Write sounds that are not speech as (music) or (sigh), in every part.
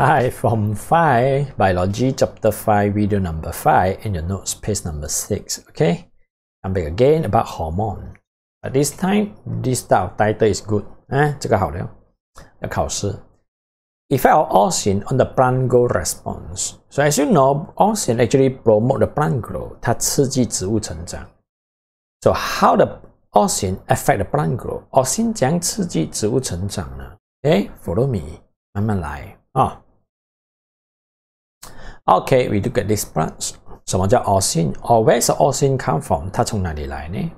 Hi from 5 biology chapter 5 video number 5 in your notes page number 6 okay I'm back again about hormone but this time this style title is good eh? 这个好了要考试 Effect of oxygen on the plant growth response So as you know oxygen actually promote the plant growth 它刺激植物成长 So how the oxygen affect the plant growth 怎样刺激植物成长呢 Okay follow me 慢慢来啊、哦 Okay, we look at this branch. 什么叫 all sin? Or where's all sin come from? 它从哪里来呢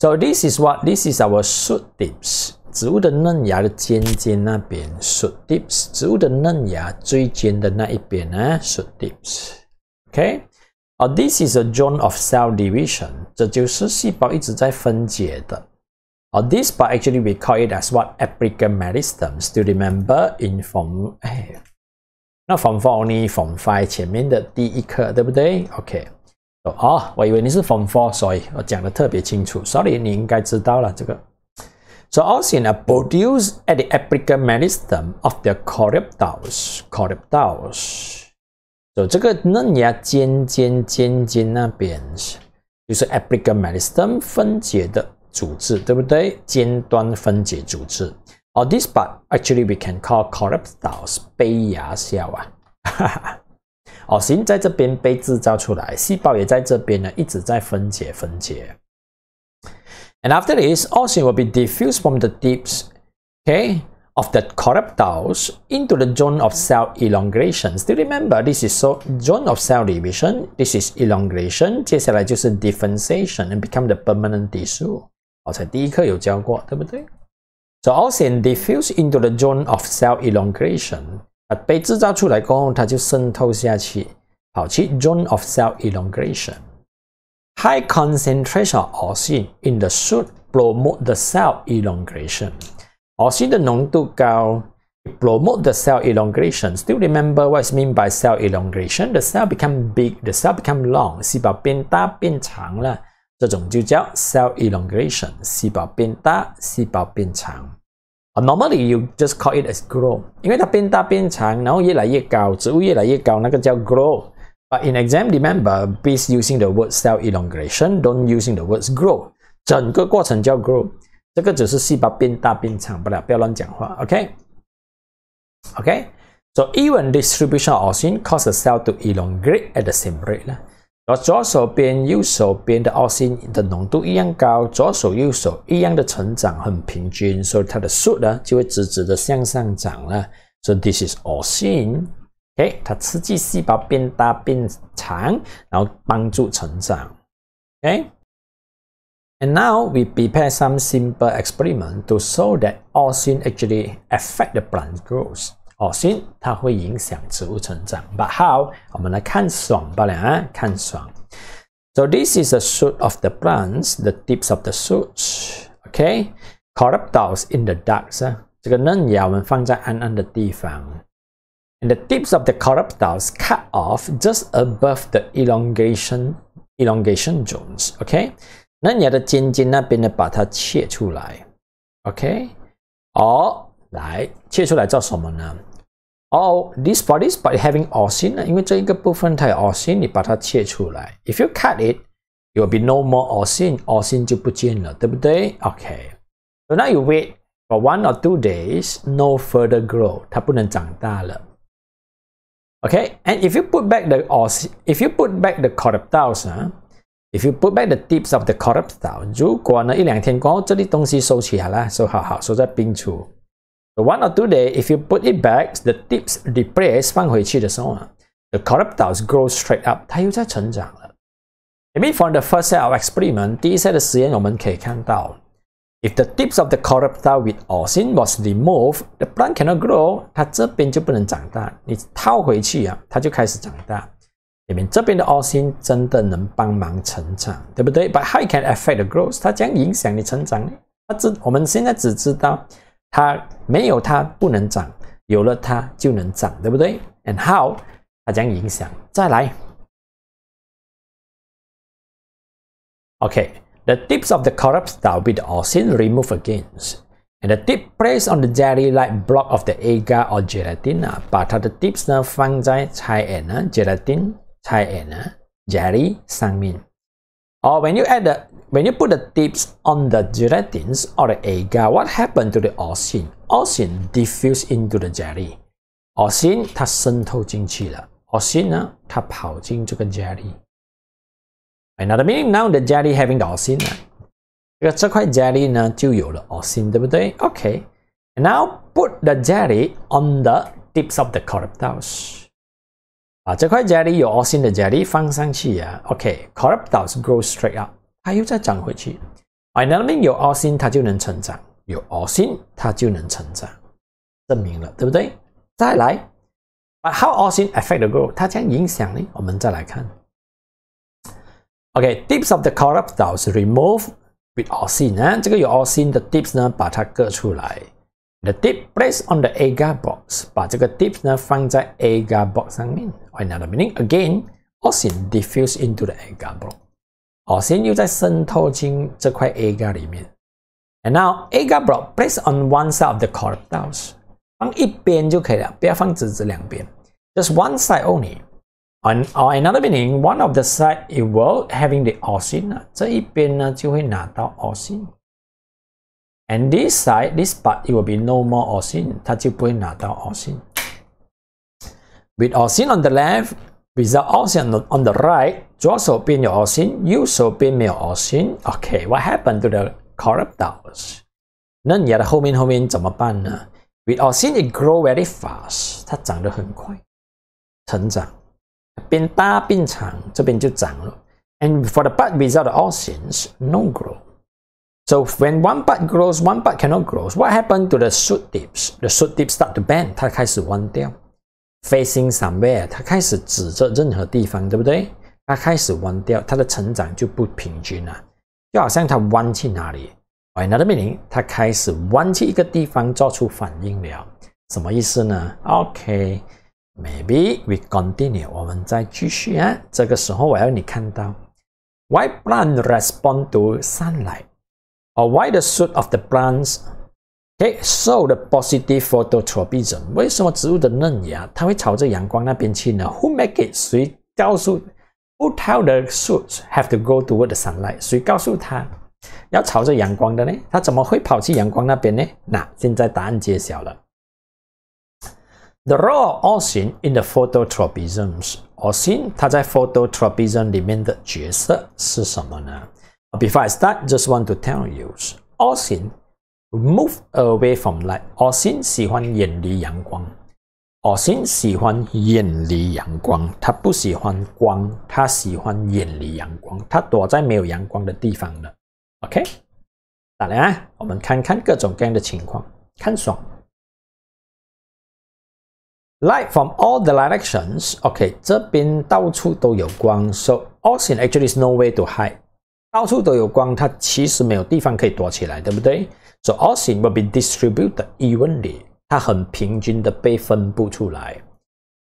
？So this is what this is our shoot tips. 植物的嫩芽的尖尖那边，shoot tips。植物的嫩芽最尖的那一边呢，shoot tips。Okay. Or this is a zone of cell division. 这就是细胞一直在分解的。Or this part actually we call it as what apical meristems. Still remember inform? 哎。(laughs) 那 from four only f r o m five 前面的第一课，对不对？OK，哦，我以为你是 from four，所以我讲的特别清楚。Sorry，你应该知道了这个。So also n p r o d u c e d at the apical meristem of the c o r r u p t o l e s c o r r u p t o l e s o 这个嫩芽尖尖尖尖那边就是 apical meristem 分解的组织，对不对？尖端分解组织。or this part actually we can call corrupt styles (laughs) And after this, oxygen will be diffused from the tips, okay, of the corruptals into the zone of cell elongation. Still remember, this is so zone of cell division. This is elongation. 接下来就是 and become the permanent tissue。我在第一课有教过，对不对？so auxin diffuse into the zone of cell elongation. elongation，啊，被制造出来过后，它就渗透下去，跑去 oh, zone of cell High concentration of auxin in the should promote the cell elongation. 的浓度高。promote the cell elongation. Still remember what is mean by cell elongation. The cell become big, the cell become long. 细胞变大变长了，这种就叫 cell elongation. 细胞变大，细胞变长。normally you just call it as grow，因为它变大变长，然后越来越高，植物越来越高，那个叫 But in exam, remember, please using the word cell elongation, don't using the words OK? So even distribution of oxygen cause the cell to elongate at the same rate 而左手边、右手边的 a u x n 的浓度一样高，左手、右手一样的成长很平均，所以它的速呢就会直直的向上涨了。So this is auxin。哎，它刺激细胞变大变长，然后帮助成长。o k a And now we prepare some simple experiment to show that auxin actually affect the plant growth. 哦，行，它会影响植物成长。But how？我们来看爽吧，了啊，看爽。So this is a shoot of the plants, the tips of the shoots. Okay, c u t t o n s in the darks 这个嫩芽我们放在暗暗的地方。And the tips of the c o r r u t t o n s cut off just above the elongation elongation zones. Okay，嫩芽的尖尖那边呢，把它切出来。Okay，好。来切出来做什么呢？All these bodies by having all sin 呢？因为这一个部分它有 all sin，你把它切出来。If you cut it, it will be no more all sin. All sin 就不见了，对不对？OK. So now you wait for one or two days, no further grow. grow，它不能长大了。Okay, and if you put back the or if you put back the corruptiles if you put back the tips of the corruptile，如果呢一两天过后这里东西收起来了，收好好收在冰橱。The one or two day, if you put it back, the tips replace 放回去的时候啊，the c o r r u p o a s grows t r a i g h t up，它又在成长了。m a y from the first set of experiment，第一 set 的实验我们可以看到，if the tips of the c o r r u p t o s with a u s i n was removed，the plant cannot grow，它这边就不能长大。你套回去啊，它就开始长大。里面这边的 a u s i n 真的能帮忙成长，对不对？But how can affect the growth？它将影响你成长呢？它只我们现在只知道。它没有，它不能涨；有了它，就能涨，对不对？And how 它将影响？再来。Okay, the tips of the c o r r u p t s t a l l be also i r e m o v e agains, and the tip placed on the jelly-like block of the agar or gelatin 啊，把它的 tips 呢放在菜叶呢，gelatin 菜叶呢，jelly 上面。Or when you add the When you put the tips on the gelatins or the agar, what happened to the osin? Osin diffused into the jelly. 恶心它渗透进去了，恶心呢，它跑进这个 jelly。Another meaning now the jelly having the 恶心呢，这个这块 jelly Now put the jelly on the tips of the corruptals。把这块 ah, jelly 有恶心的 jelly 放上去啊。OK，corruptals、okay, grow straight up。它又再涨回去。Another meaning, 有凹 n 它就能成长，有凹 n 它就能成长，证明了，对不对？再来，How 啊 s i n affect the growth？它将影响呢？我们再来看。OK, tips of the c o r r u p l o s t s r e m o v e with s i n 啊，这个有凹 n 的 tips 呢，把它割出来。The tip placed on the egg box，把这个 tips 呢放在 egg box 上面。Another meaning, again, s i n diffuse into the egg box。好，先又在渗透进这块 aga 里面。And now aga block placed on one side of the corpus，放一边就可以了，不要放直直两边，just one side only。On or another meaning, one of the side it will having the oxygen. And this side, this part, it will be no more oxygen. With oxygen on the left。Without oxygen on the right, drosopenioxin, eusopenioxin. Okay, what happened to the corruptors? 那你的后面后面怎么办呢？With oxygen, it grow very fast. and for the part without the oxygen, no grow. So when one part grows, one part cannot grow. What happened to the shoot tips? The shoot tips start to bend. 它开始弯掉。Facing somewhere，他开始指着任何地方，对不对？他开始弯掉，它的成长就不平均了。就好像它弯曲哪里。w y another meaning，它开始弯曲一个地方，做出反应了。什么意思呢 o k maybe we continue，我们再继续啊。这个时候我要你看到，Why plants respond to sunlight？r w h y the suit of the plants？Okay, so the positive phototropism. 为什么植物的嫩芽它会朝着阳光那边去呢？Who make it? 谁告诉？Who tell the shoots have to go towards the sunlight? 谁告诉他要朝着阳光的呢？他怎么会跑去阳光那边呢？那现在答案揭晓了。The role a u x e n in the phototropisms. a u x e n 它在 phototropism 里面的角色是什么呢？Before I start, just want to tell you, a u x e n Move away from light. o u s i n 喜欢远离阳光 o u s i n 喜欢远离阳光。他不喜欢光，他喜欢远离阳光。他躲在没有阳光的地方了。OK，来，我们看看各种各样的情况，看爽。Light from all the directions. OK，这边到处都有光，So a u s i n actually is nowhere to hide. 到处都有光，它其实没有地方可以躲起来，对不对？So all sin will be distributed evenly. 它很平均的被分布出来。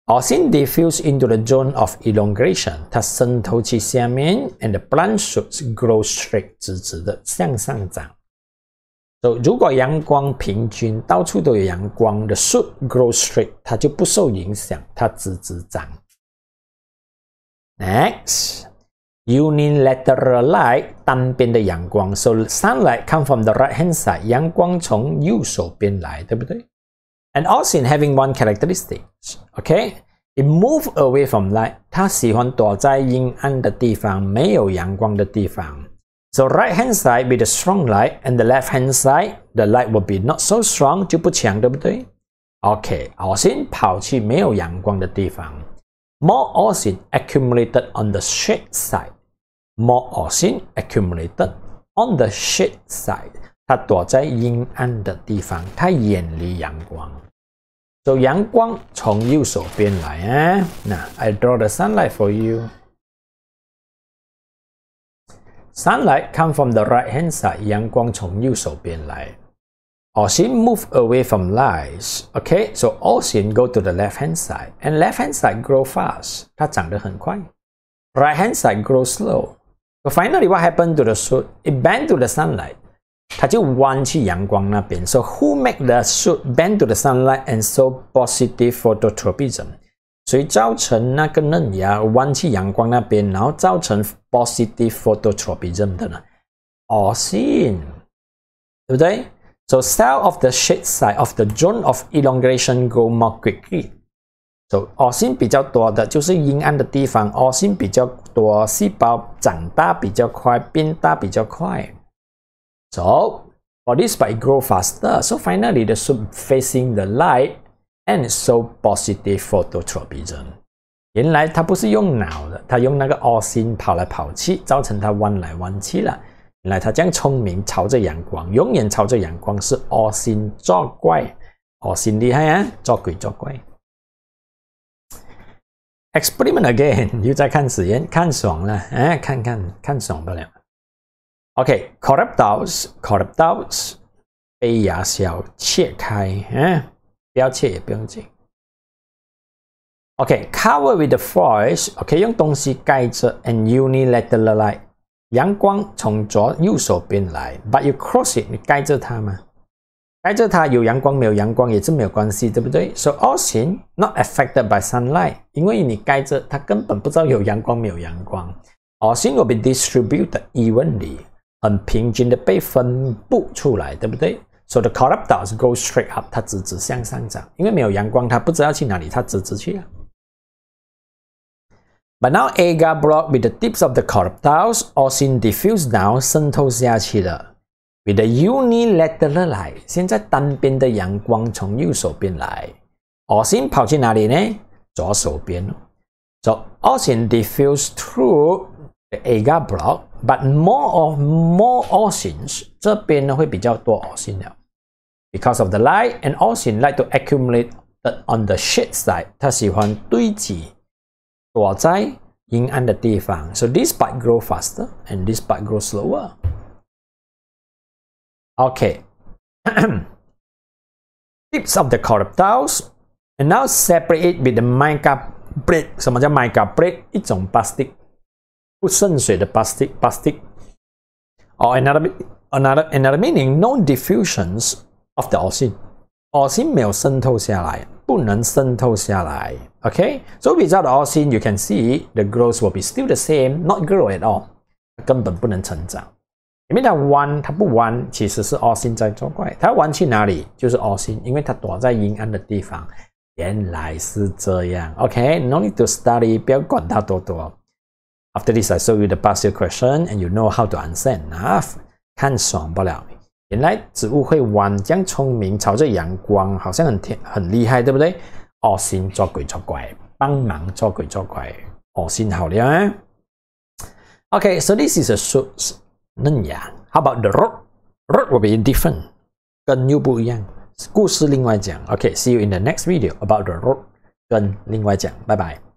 All sin into the zone of elongation. 它渗透去下面，and the plant shoots grow straight，直直的向上长。So 如果阳光平均，到处都有阳光，the shoot grow straight，它就不受影响，它直直长。Next unilateral light 单边的阳光，so sunlight come from the right hand side，阳光从右手边来，对不对？And also in having one it move away from light，它喜欢躲在阴暗的地方，没有阳光的地方。So right hand side be the strong light, and the left hand side the light will be not so strong，就不强，对不对？OK，好，先跑去没有阳光的地方。more oxygen accumulated on the shade side more oxygen accumulated on the shade side 它躲在阴暗的地方，它远离阳光。So 阳光从右手边来啊。那 I draw the sunlight for you. Sunlight come from the right hand side. 阳光从右手边来。Ocean move away from lies. Okay, so ocean go to the left hand side and left hand side grow fast. 它长得很快. Right hand side grow slow. So finally, what happened to the suit? It bend to the sunlight. 它就弯去阳光那边. So who make the suit bend to the sunlight and so positive phototropism? 谁造成那个嫩芽弯去阳光那边，然后造成 positive phototropism 的呢？Ocean，对不对？So cell of the shade side of the zone of elongation grow more quickly. So auxin 比较多的就是阴暗的地方，auxin 比较多，细胞长大比较快，变大比较快。So, for this part, grow faster. So, f i n a l l y t the s o u p facing the light and s o positive phototropism. 原来它不是用脑的，它用那个 auxin 跑来跑去，造成它弯来弯去了。原来他这样聪明，朝着阳光，永远朝着阳光，是恶心作怪，恶心厉害啊，作鬼作怪。Experiment again，又在看实验，看爽了，哎，看看看爽不了。OK，corrupt d o o t s c o r r u p t d o o t s 被牙小切开，嗯，不要切也不用紧。OK，cover with the foil，OK 用东西盖着，and unilateral light。阳光从左右手边来，but you cross it，你盖着它嘛，盖着它有阳光没有阳光也是没有关系，对不对？So all sin not affected by sunlight，因为你盖着它，根本不知道有阳光没有阳光。All sin will be distributed evenly，很平均的被分布出来，对不对？So the c o r r u p t does go straight up，它直直向上涨，因为没有阳光，它不知道去哪里，它直直去了。But now A block blocked with the tips of the corruptiles, Austin diffused down With the unilateral light，现在单边的阳光从右手边来，Austin 跑去哪里呢？左手边。So Austin diffused through the agar block, but more of more Austins 这边呢会比较多 Austin Because of the light, and Austin like to accumulate on the shade side，他喜欢堆积。so this part grow faster and this part grow slower. Okay. (clears throat) Tips of the corruptiles. And now separate it with the mica plate. 什么叫 mica plate？一种 plastic 不渗水的 plastic Or another another another meaning, no diffusions of the oxygen. 恶心没有渗透下来。不能渗透下来。Okay, so without the all sin, you can see the growth will be still the same, not grow at all，根本不能成长。因为它弯，它不弯，其实是 all sin 在作怪。它弯去哪里？就是 all sin，因为它躲在阴暗的地方。原来是这样。Okay，no need to study. study，不要管它多多。After this, I show you the past year question, and you know how to answer enough. 看爽不了。原来植物会弯，这样聪明，朝着阳光，好像很天很厉害，对不对？恶心捉鬼捉怪，帮忙捉鬼捉怪，恶心好了、OK，so this is a shoot 嫩芽。How about the root？Root will be different，跟又不一样，故事另外讲。OK，see you in the next video about the root，跟另外讲，拜拜。